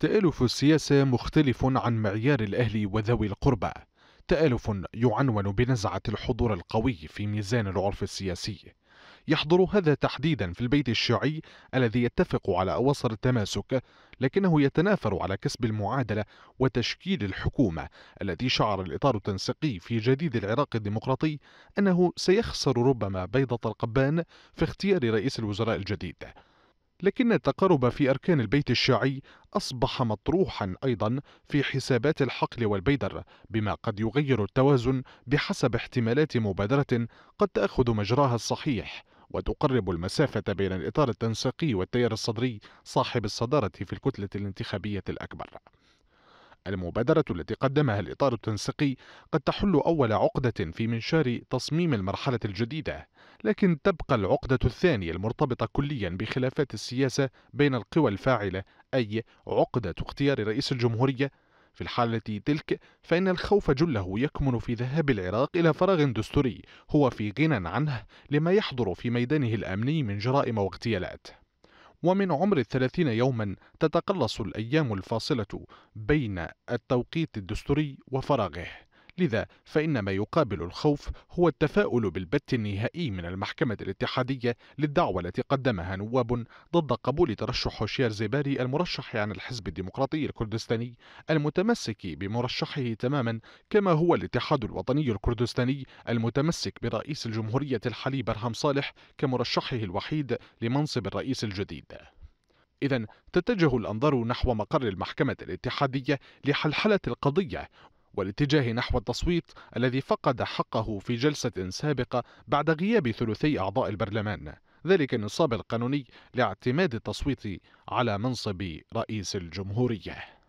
تآلف السياسة مختلف عن معيار الأهل وذوي القربة تآلف يعنون بنزعة الحضور القوي في ميزان العرف السياسي يحضر هذا تحديدا في البيت الشيعي الذي يتفق على اواصر التماسك لكنه يتنافر على كسب المعادلة وتشكيل الحكومة الذي شعر الإطار التنسيقي في جديد العراق الديمقراطي أنه سيخسر ربما بيضة القبان في اختيار رئيس الوزراء الجديد لكن التقارب في أركان البيت الشيعي أصبح مطروحا أيضا في حسابات الحقل والبيدر بما قد يغير التوازن بحسب احتمالات مبادرة قد تأخذ مجراها الصحيح وتقرب المسافة بين الإطار التنسيقي والتيار الصدري صاحب الصدارة في الكتلة الانتخابية الأكبر المبادرة التي قدمها الإطار التنسيقي قد تحل أول عقدة في منشار تصميم المرحلة الجديدة، لكن تبقى العقدة الثانية المرتبطة كليا بخلافات السياسة بين القوى الفاعلة أي عقدة اختيار رئيس الجمهورية. في الحالة تلك فإن الخوف جله يكمن في ذهاب العراق إلى فراغ دستوري هو في غنى عنه لما يحضر في ميدانه الأمني من جرائم واغتيالات. ومن عمر الثلاثين يوما تتقلص الأيام الفاصلة بين التوقيت الدستوري وفراغه لذا فإن ما يقابل الخوف هو التفاؤل بالبت النهائي من المحكمة الاتحادية للدعوة التي قدمها نواب ضد قبول ترشح شير زيباري المرشح عن الحزب الديمقراطي الكردستاني المتمسك بمرشحه تماما كما هو الاتحاد الوطني الكردستاني المتمسك برئيس الجمهورية الحالي برهم صالح كمرشحه الوحيد لمنصب الرئيس الجديد إذا تتجه الأنظار نحو مقر المحكمة الاتحادية لحلحلة القضية والاتجاه نحو التصويت الذي فقد حقه في جلسة سابقة بعد غياب ثلثي أعضاء البرلمان ذلك النصاب القانوني لاعتماد التصويت على منصب رئيس الجمهورية